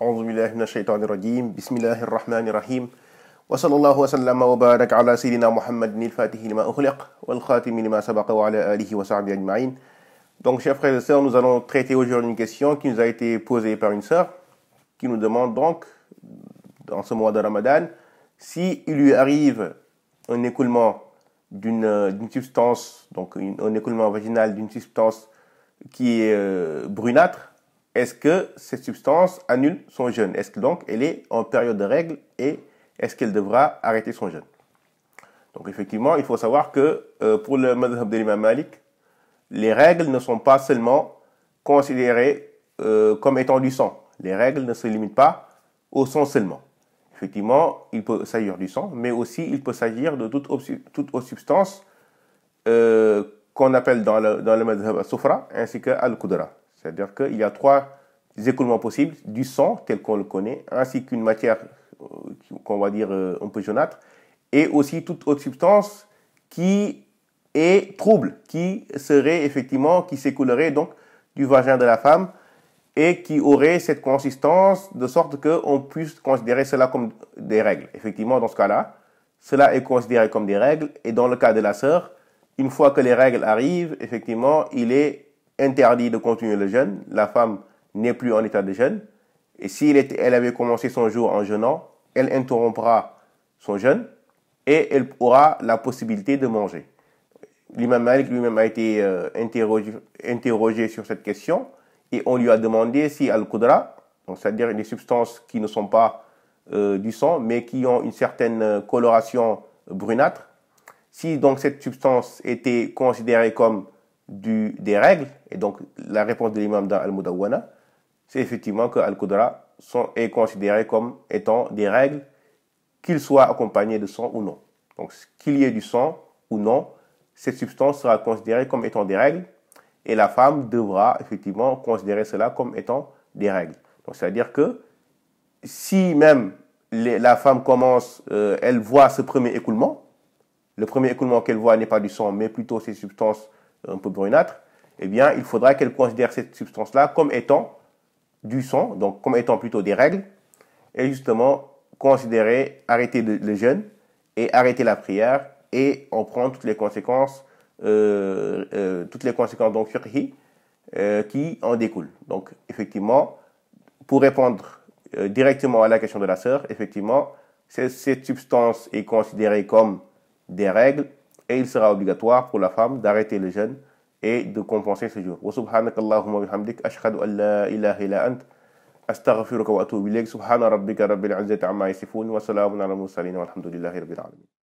Donc, chers frères et sœurs, nous allons traiter aujourd'hui une question qui nous a été posée par une sœur qui nous demande donc, dans ce mois de Ramadan, si il lui arrive un écoulement d'une substance, donc un écoulement vaginal d'une substance qui est euh, brunâtre, est-ce que cette substance annule son jeûne Est-ce que donc elle est en période de règles et est-ce qu'elle devra arrêter son jeûne Donc effectivement, il faut savoir que euh, pour le madhab de l'imam Malik, les règles ne sont pas seulement considérées euh, comme étant du sang. Les règles ne se limitent pas au sang seulement. Effectivement, il peut s'agir du sang, mais aussi il peut s'agir de toute, toute autre substance euh, qu'on appelle dans le, dans le madhab ainsi que al-Qudra. C'est-à-dire qu'il y a trois écoulements possibles du sang tel qu'on le connaît, ainsi qu'une matière euh, qu'on va dire euh, un peu jaunâtre, et aussi toute autre substance qui est trouble, qui serait effectivement, qui s'écoulerait donc du vagin de la femme et qui aurait cette consistance de sorte qu'on puisse considérer cela comme des règles. Effectivement, dans ce cas-là, cela est considéré comme des règles et dans le cas de la sœur, une fois que les règles arrivent, effectivement, il est interdit de continuer le jeûne, la femme n'est plus en état de jeûne. Et si elle avait commencé son jour en jeûnant, elle interrompra son jeûne et elle aura la possibilité de manger. L'imam Malik lui-même a été euh, interrogé, sur cette question et on lui a demandé si Al-Qudra, c'est-à-dire des substances qui ne sont pas euh, du sang mais qui ont une certaine euh, coloration brunâtre, si donc cette substance était considérée comme des règles, et donc la réponse de l'imam dans Al-Mudawwana, c'est effectivement que Al-Qudra est considéré comme étant des règles, qu'il soit accompagné de sang ou non. Donc qu'il y ait du sang ou non, cette substance sera considérée comme étant des règles, et la femme devra effectivement considérer cela comme étant des règles. Donc c'est-à-dire que si même la femme commence, euh, elle voit ce premier écoulement, le premier écoulement qu'elle voit n'est pas du sang, mais plutôt ces substances un peu brunâtre, eh bien, il faudra qu'elle considère cette substance-là comme étant du sang, donc comme étant plutôt des règles, et justement considérer, arrêter le jeûne et arrêter la prière et en prendre toutes les conséquences, euh, euh, toutes les conséquences donc sur « euh, qui en découlent. Donc, effectivement, pour répondre directement à la question de la sœur, effectivement, cette substance est considérée comme des règles et il sera obligatoire pour la femme d'arrêter le jeûne et de compenser ce jour. Wa subhanaka Allahumma bihamdik ashhadu an la ilaha illa ant astaghfiruka wa atubu ilayk subhana rabbika rabbil izzati amma yasifun wa salamun ala mursalin walhamdulillahi rabbil alamin.